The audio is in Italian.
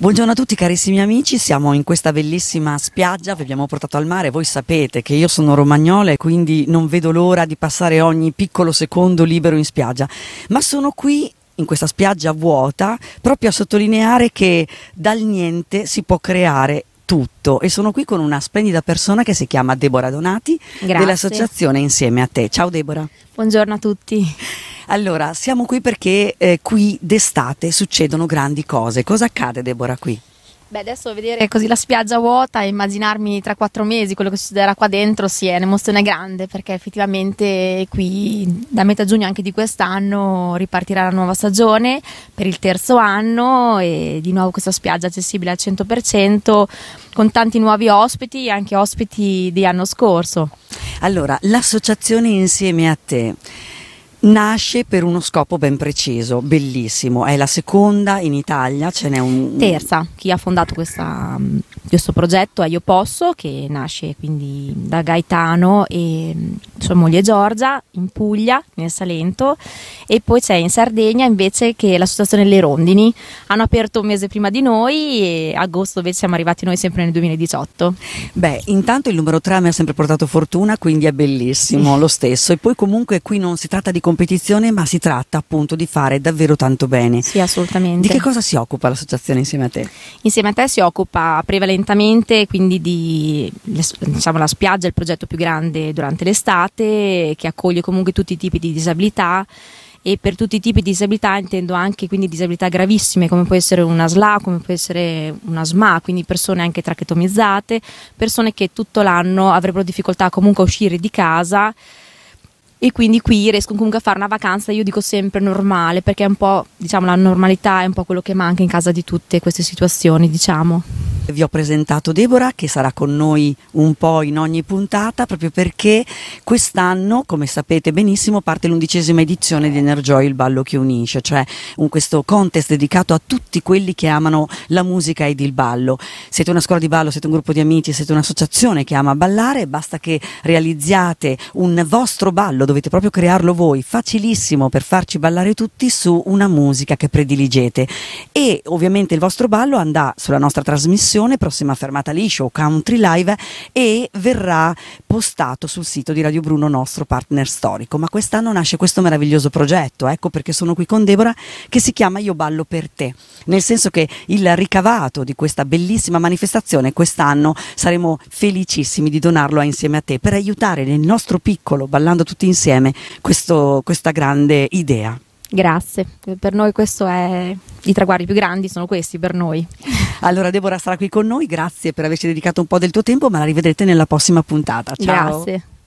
Buongiorno a tutti carissimi amici, siamo in questa bellissima spiaggia, vi abbiamo portato al mare, voi sapete che io sono romagnola e quindi non vedo l'ora di passare ogni piccolo secondo libero in spiaggia, ma sono qui in questa spiaggia vuota proprio a sottolineare che dal niente si può creare tutto e sono qui con una splendida persona che si chiama Deborah Donati Grazie. dell'associazione Insieme a te. Ciao Deborah. Buongiorno a tutti. Allora, siamo qui perché eh, qui d'estate succedono grandi cose. Cosa accade, Deborah, qui? Beh, adesso vedere così la spiaggia vuota e immaginarmi tra quattro mesi quello che succederà qua dentro, sì, è un'emozione grande perché effettivamente qui da metà giugno anche di quest'anno ripartirà la nuova stagione per il terzo anno e di nuovo questa spiaggia accessibile al 100% con tanti nuovi ospiti, e anche ospiti di anno scorso. Allora, l'associazione insieme a te Nasce per uno scopo ben preciso, bellissimo. È la seconda in Italia, ce n'è un. Terza. Chi ha fondato questa, mm, questo progetto è Io Posso, che nasce quindi da Gaetano e mm, sua moglie Giorgia in Puglia, nel Salento, e poi c'è in Sardegna invece che l'associazione Le Rondini. Hanno aperto un mese prima di noi e agosto invece siamo arrivati noi sempre nel 2018. Beh, intanto il numero 3 mi ha sempre portato fortuna, quindi è bellissimo sì. lo stesso. E poi comunque qui non si tratta di competizione, ma si tratta appunto di fare davvero tanto bene. Sì, assolutamente. Di che cosa si occupa l'associazione insieme a te? Insieme a te si occupa prevalentemente quindi di diciamo la spiaggia, il progetto più grande durante l'estate, che accoglie comunque tutti i tipi di disabilità e per tutti i tipi di disabilità intendo anche quindi disabilità gravissime come può essere una SLA, come può essere una SMA, quindi persone anche trachetomizzate, persone che tutto l'anno avrebbero difficoltà comunque a uscire di casa e quindi qui riesco comunque a fare una vacanza, io dico sempre normale, perché è un po', diciamo, la normalità è un po' quello che manca in casa di tutte queste situazioni, diciamo. Vi ho presentato Deborah che sarà con noi un po' in ogni puntata proprio perché quest'anno, come sapete benissimo, parte l'undicesima edizione di Enerjoy il ballo che unisce, cioè un, questo contest dedicato a tutti quelli che amano la musica ed il ballo. Siete una scuola di ballo, siete un gruppo di amici, siete un'associazione che ama ballare, basta che realizziate un vostro ballo, dovete proprio crearlo voi, facilissimo per farci ballare tutti su una musica che prediligete e ovviamente il vostro ballo andrà sulla nostra trasmissione trasmissione, prossima fermata lì, show Country Live, e verrà postato sul sito di Radio Bruno, nostro partner storico. Ma quest'anno nasce questo meraviglioso progetto, ecco perché sono qui con Deborah, che si chiama Io ballo per te, nel senso che il ricavato di questa bellissima manifestazione quest'anno saremo felicissimi di donarlo a insieme a te per aiutare nel nostro piccolo, ballando tutti insieme, questo, questa grande idea. Grazie, per noi questo è i traguardi più grandi sono questi per noi. Allora Deborah sarà qui con noi, grazie per averci dedicato un po' del tuo tempo, ma la rivedrete nella prossima puntata. Ciao. Grazie.